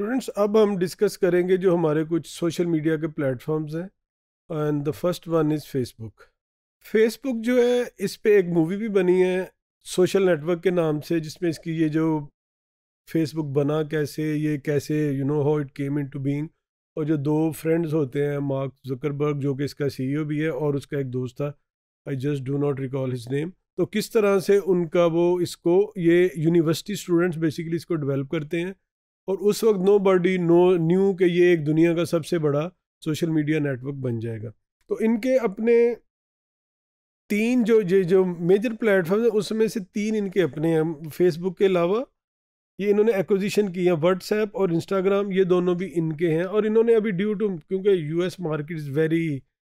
students अब हम discuss करेंगे जो हमारे कुछ सोशल मीडिया के प्लेटफॉर्म्स हैं and the first one is Facebook Facebook जो है इस पर एक मूवी भी बनी है सोशल नेटवर्क के नाम से जिसमें इसकी ये जो फेसबुक बना कैसे ये कैसे you know how it came into being और जो दो फ्रेंड्स होते हैं मार्क जुकरबर्ग जो कि इसका सीईओ e भी है और उसका एक दोस्त था I just do not recall his name तो किस तरह से उनका वो इसको ये यूनिवर्सिटी स्टूडेंट्स बेसिकली इसको डेवलप करते हैं और उस वक्त नो बॉडी नो न्यू के ये एक दुनिया का सबसे बड़ा सोशल मीडिया नेटवर्क बन जाएगा तो इनके अपने तीन जो ये जो मेजर प्लेटफॉर्म है उसमें से तीन इनके अपने हैं फेसबुक के अलावा ये इन्होंने एक्विजिशन की है व्हाट्सएप और इंस्टाग्राम ये दोनों भी इनके हैं और इन्होंने अभी ड्यू टू क्योंकि यूएस मार्केट इज़ वेरी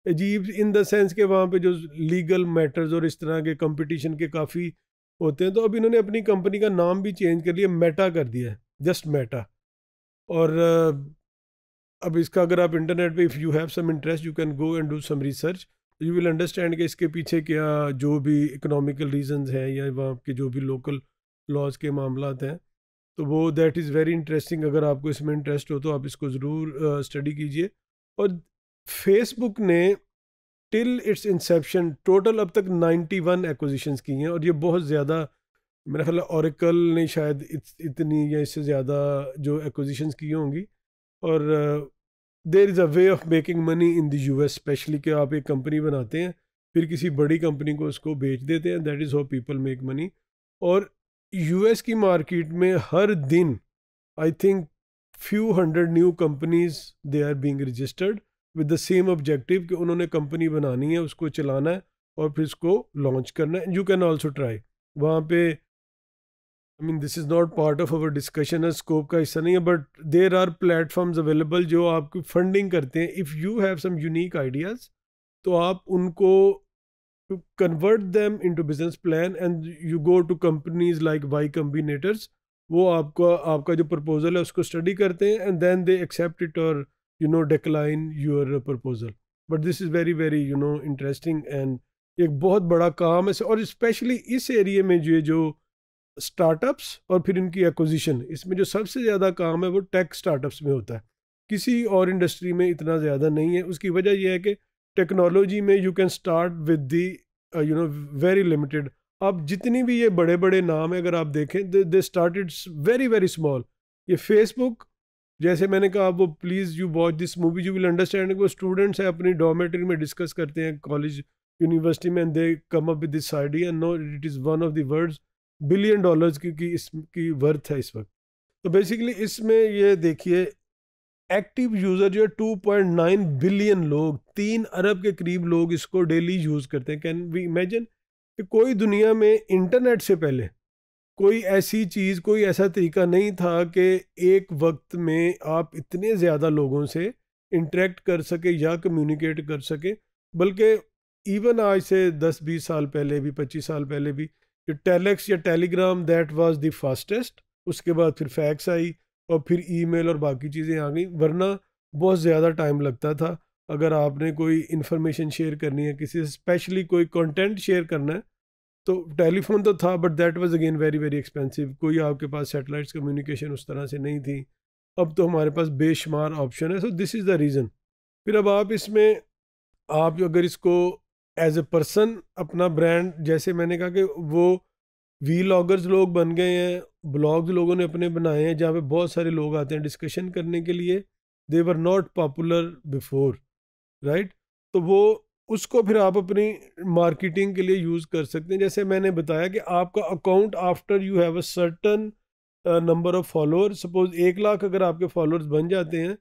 अजीब इन द सेंस के वहाँ पे जो लीगल मैटर्स और इस तरह के कंपटीशन के काफ़ी होते हैं तो अब इन्होंने अपनी कंपनी का नाम भी चेंज कर लिया मेटा कर दिया है जस्ट मैटर और अब इसका अगर आप इंटरनेट पे if you have some interest you can go and do some research you will understand कि इसके पीछे क्या जो भी इकोनॉमिकल रीजंस हैं या वहाँ के जो भी लोकल लॉज के मामला हैं तो वो दैट इज़ वेरी इंटरेस्टिंग अगर आपको इसमें इंटरेस्ट हो तो आप इसको ज़रूर स्टडी कीजिए और फेसबुक ने टिल इट्स इंसेप्शन टोटल अब तक 91 वन की हैं और ये बहुत ज़्यादा मेरा ख्याल औरकल ने शायद इत, इतनी या इससे ज़्यादा जो एक्विजिशन की होंगी और there is a way of making money in the U S especially कि आप एक कंपनी बनाते हैं फिर किसी बड़ी कंपनी को उसको बेच देते हैं that is how people make money और यू एस की मार्केट में हर दिन I think few hundred new companies they are being registered with the same objective कि उन्होंने कंपनी बनानी है उसको चलाना है और फिर इसको लॉन्च करना है यू कैन ऑल्सो ट्राई वहाँ पे I mean this is not part of our discussion है स्कोप का हिस्सा नहीं है but there are platforms available जो आपकी फंडिंग करते हैं if you have some unique ideas तो आप उनको convert them into business plan and you go to companies like Y Combinators वो आपका आपका जो प्रपोजल है उसको स्टडी करते हैं and then they accept it और you know decline your proposal but this is very very you know interesting and एक बहुत बड़ा काम है और स्पेशली इस एरिए में जो जो स्टार्टअप्स और फिर इनकी एक्विजिशन इसमें जो सबसे ज़्यादा काम है वो टेक स्टार्टअप्स में होता है किसी और इंडस्ट्री में इतना ज़्यादा नहीं है उसकी वजह यह है कि टेक्नोलॉजी में you can start with the you know very limited अब जितनी भी ये बड़े बड़े नाम है अगर आप देखें they start very very small ये फेसबुक जैसे मैंने कहा वो please you watch this movie you will understand वो स्टूडेंट्स हैं अपनी डॉमेट्री में डिस्कस करते हैं कॉलेज यूनिवर्सिटी में they come up with this idea no it is one of the world's billion dollars की इसकी वर्थ है इस वक्त तो बेसिकली इसमें ये देखिए एक्टिव यूज़र जो है टू पॉइंट नाइन बिलियन लोग तीन अरब के करीब लोग इसको डेली यूज़ करते हैं कैन वी इमेजिन कि कोई दुनिया में इंटरनेट से पहले कोई ऐसी चीज़ कोई ऐसा तरीका नहीं था कि एक वक्त में आप इतने ज़्यादा लोगों से इंटरेक्ट कर सके या कम्युनिकेट कर सके बल्कि इवन आज से 10-20 साल पहले भी 25 साल पहले भी कि टेलेक्स या telegram that was the fastest उसके बाद फिर फैक्स आई और फिर ईमेल और बाकी चीज़ें आ गई वरना बहुत ज़्यादा टाइम लगता था अगर आपने कोई इन्फॉर्मेशन शेयर करनी है किसी से स्पेशली कोई कंटेंट शेयर करना है तो टेलीफोन तो था but that was again very very expensive कोई आपके पास सेटेलाइट्स कम्युनिकेशन उस तरह से नहीं थी अब तो हमारे पास बेशुमार ऑप्शन है so this is the reason फिर अब आप इसमें आप अगर इसको एज ए पर्सन अपना ब्रांड जैसे मैंने कहा कि वो वी लॉगर्स लोग बन गए हैं ब्लॉग्स लोगों ने अपने बनाए हैं जहाँ पे बहुत सारे लोग आते हैं डिस्कशन करने के लिए they were not popular before right तो वो उसको फिर आप अपनी मार्केटिंग के लिए यूज़ कर सकते हैं जैसे मैंने बताया कि आपका account after you have a certain number of follower suppose एक लाख अगर आपके फॉलोअर्स बन जाते हैं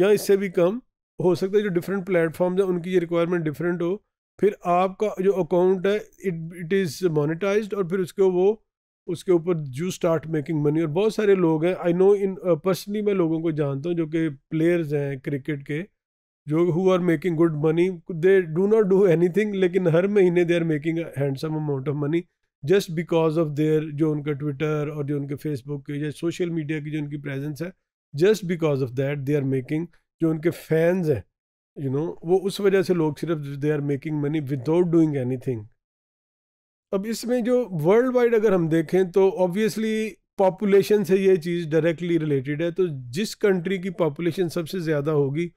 या इससे भी कम हो सकता है जो डिफरेंट प्लेटफॉर्म्स हैं उनकी ये रिक्वायरमेंट डिफरेंट हो फिर आपका जो अकाउंट है इट इट इज़ मोनिटाइज और फिर उसके वो उसके ऊपर जू स्टार्ट मेकिंग मनी और बहुत सारे लोग हैं आई नो इन पर्सनली मैं लोगों को जानता हूँ जो कि प्लेयर्स हैं क्रिकेट के जो who are making good money they do not do anything लेकिन हर महीने they are making handsome amount of money just because of their जो उनका ट्विटर और जो उनके फेसबुक के या सोशल मीडिया की जो उनकी प्रेजेंस है just because of that they are making जो उनके फैंस हैं यू नो वो उस वजह से लोग सिर्फ they are making money without doing anything अब इसमें जो वर्ल्ड वाइड अगर हम देखें तो ऑब्वियसली पॉपुलेशन से ये चीज़ डायरेक्टली रिलेटेड है तो जिस कंट्री की पॉपुलेशन सबसे ज़्यादा होगी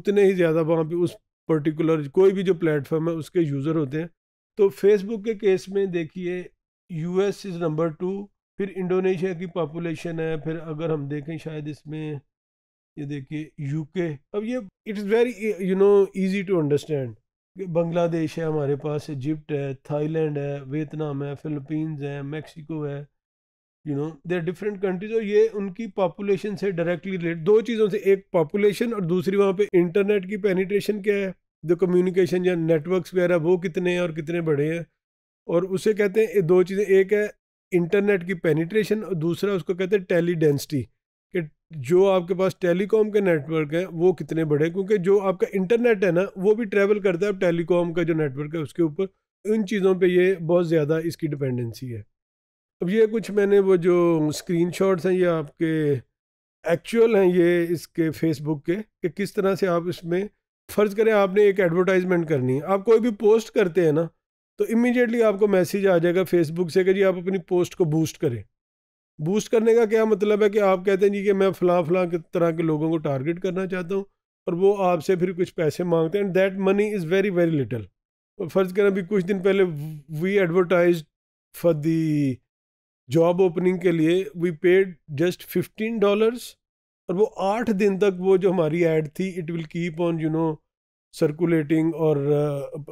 उतने ही ज़्यादा वहाँ पे उस पर्टिकुलर कोई भी जो प्लेटफॉर्म है उसके यूज़र होते हैं तो फेसबुक के केस में देखिए यूएस इज़ नंबर टू फिर इंडोनेशिया की पॉपुलेशन है फिर अगर हम देखें शायद इसमें ये देखिए यूके अब ये it's very you know easy to understand Bangladesh है हमारे पास इजिप्ट है थाईलैंड है वियतनाम है फिलीपींस है मेक्सिको है you know are different countries और ये उनकी पॉपुलेशन से डायरेक्टली रिलेट दो चीज़ों से एक पॉपुलेशन और दूसरी वहाँ पे इंटरनेट की पेनिट्रेशन क्या है जो कम्युनिकेशन या नेटवर्क्स वगैरह वो कितने हैं और कितने बड़े हैं और उसे कहते हैं दो चीज़ें एक है इंटरनेट की पेनिट्रेशन और दूसरा उसको कहते हैं टेली डेंसिटी जो आपके पास टेलीकॉम के नेटवर्क है वो कितने बड़े क्योंकि जो आपका इंटरनेट है ना वो भी ट्रैवल करता है टेलीकॉम का जो नेटवर्क है उसके ऊपर इन चीज़ों पे ये बहुत ज़्यादा इसकी डिपेंडेंसी है अब ये कुछ मैंने वो जो स्क्रीनशॉट्स हैं ये आपके एक्चुअल हैं ये इसके फेसबुक के कि किस तरह से आप इसमें फ़र्ज़ करें आपने एक एडवर्टाइजमेंट करनी है आप कोई भी पोस्ट करते हैं ना तो इमीडिएटली आपको मैसेज आ जाएगा फेसबुक से कि जी आप अपनी पोस्ट को बूस्ट करें बूस्ट करने का क्या मतलब है कि आप कहते हैं जी कि मैं फलां फलां तरह के लोगों को टारगेट करना चाहता हूँ और वो आपसे फिर कुछ पैसे मांगते हैं and that money is very very little फ़र्ज़ करें अभी कुछ दिन पहले we advertise for the job opening के लिए we paid just fifteen dollars और वो आठ दिन तक वो जो हमारी एड थी it will keep on you know circulating और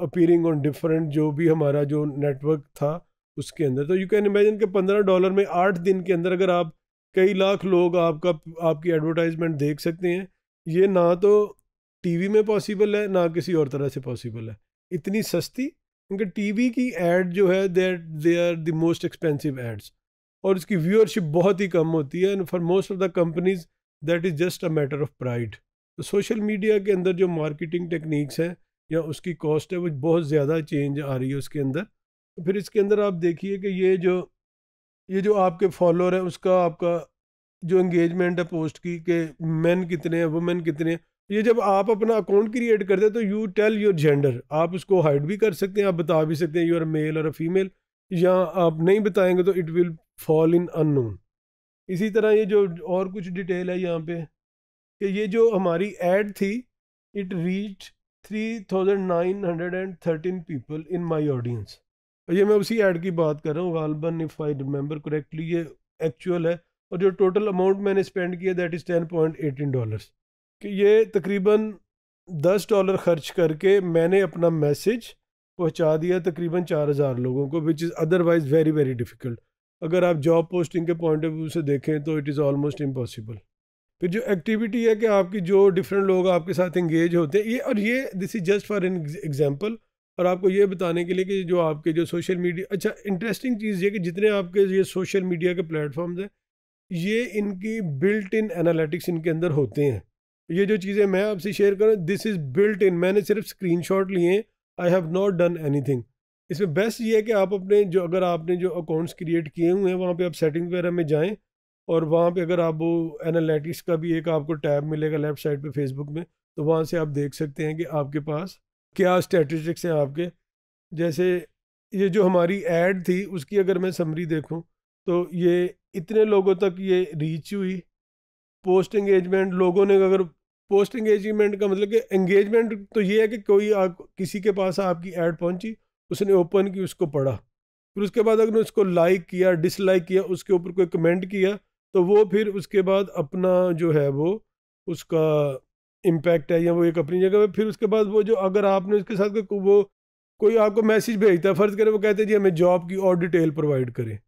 अपीरिंग ऑन डिफरेंट जो भी हमारा जो नेटवर्क था उसके अंदर तो यू कैन इमेजिन कि पंद्रह डॉलर में आठ दिन के अंदर अगर आप कई लाख लोग आपका आपकी एडवर्टाइजमेंट देख सकते हैं ये ना तो टीवी में पॉसिबल है ना किसी और तरह से पॉसिबल है इतनी सस्ती क्योंकि टीवी की एड जो है they they are the most expensive ads और उसकी व्यूअरशिप बहुत ही कम होती है and for most of the companies that is just a matter of pride तो सोशल मीडिया के अंदर जो मार्केटिंग टेक्निक्स हैं या उसकी कॉस्ट है वो बहुत ज़्यादा चेंज आ रही है उसके अंदर फिर इसके अंदर आप देखिए कि ये जो ये जो आपके फॉलोअर हैं उसका आपका जो इंगेजमेंट है पोस्ट की कि मैन कितने हैं वुमेन कितने हैं ये जब आप अपना अकाउंट क्रिएट करते हैं तो यू टेल योर जेंडर आप उसको हाइड भी कर सकते हैं आप बता भी सकते हैं यू आर मेल और अ फीमेल या आप नहीं बताएंगे तो it will fall in unknown इसी तरह ये जो और कुछ डिटेल है यहाँ पे कि ये जो हमारी एड थी it reach three thousand nine hundred and thirteen people in my audience ये मैं उसी ऐड की बात कर रहा हूँ गालबन इफ़ आई रिमेंबर करेक्टली ये एक्चुअल है और जो टोटल अमाउंट मैंने स्पेंड किया that is ten point eighteen dollars कि ये तकरीबन दस डॉलर खर्च करके मैंने अपना मैसेज पहुँचा दिया तकरीबन चार हज़ार लोगों को which is otherwise very very difficult अगर आप जॉब पोस्टिंग के पॉइंट ऑफ व्यू से देखें तो इट इज़ ऑलमोस्ट इम्पॉसिबल फिर जो एक्टिविटी है कि आपकी जो डिफरेंट लोग आपके साथ इंगेज होते हैं ये और ये this is just for an example और आपको ये बताने के लिए कि जो आपके जो सोशल मीडिया अच्छा इंटरेस्टिंग चीज़ ये कि जितने आपके ये सोशल मीडिया के प्लेटफॉर्म्स हैं ये इनकी बिल्ट इन एनालिटिक्स इनके अंदर होते हैं ये जो चीज़ें मैं आपसे शेयर करूँ दिस इज़ बिल्ट इन मैंने सिर्फ स्क्रीन शॉट लिए I have not done anything इसमें बेस्ट ये है कि आप अपने जो अगर आपने जो अकाउंट्स क्रिएट किए हुए हैं वहाँ पर आप सेटिंग वगैरह में जाएँ और वहाँ पे अगर आप वो एनालिटिक्स का भी एक आपको टैब मिलेगा लेफ्ट साइड पे फेसबुक में तो वहाँ से आप देख सकते हैं कि आपके पास क्या स्टैटिस्टिक्स हैं आपके जैसे ये जो हमारी एड थी उसकी अगर मैं समरी देखूं तो ये इतने लोगों तक ये रीच हुई पोस्ट एंगेजमेंट लोगों ने अगर पोस्ट एंगेजमेंट का मतलब कि एंगेजमेंट तो ये है कि कोई आप किसी के पास आपकी ऐड पहुंची उसने ओपन की उसको पढ़ा फिर उसके बाद अगर उसको लाइक किया डिसलाइक किया उसके ऊपर कोई कमेंट किया तो वो फिर उसके बाद अपना जो है वो उसका इम्पैक्ट है या वो एक अपनी जगह फिर उसके बाद वो जो अगर आपने उसके साथ को, वो कोई आपको मैसेज भेजता है फ़र्ज़ करें वो कहते हैं जी हमें जॉब की और डिटेल प्रोवाइड करें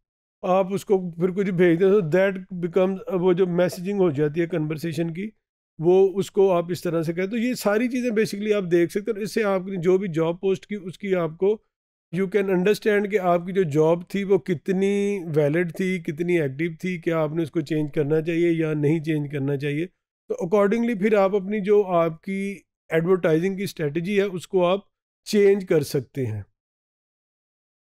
आप उसको फिर कुछ भेजते तो दैट बिकम वो जो मैसेजिंग हो जाती है कन्वर्सेशन की वो उसको आप इस तरह से कहते तो ये सारी चीज़ें बेसिकली आप देख सकते हो इससे आपने जो भी जॉब पोस्ट की उसकी आपको यू कैन अंडरस्टैंड कि आपकी जो जॉब थी वो कितनी वैलिड थी कितनी एक्टिव थी क्या आपने उसको चेंज करना चाहिए या नहीं चेंज करना चाहिए तो अकॉर्डिंगली फिर आप अपनी जो आपकी एडवर्टाइजिंग की स्ट्रेटजी है उसको आप चेंज कर सकते हैं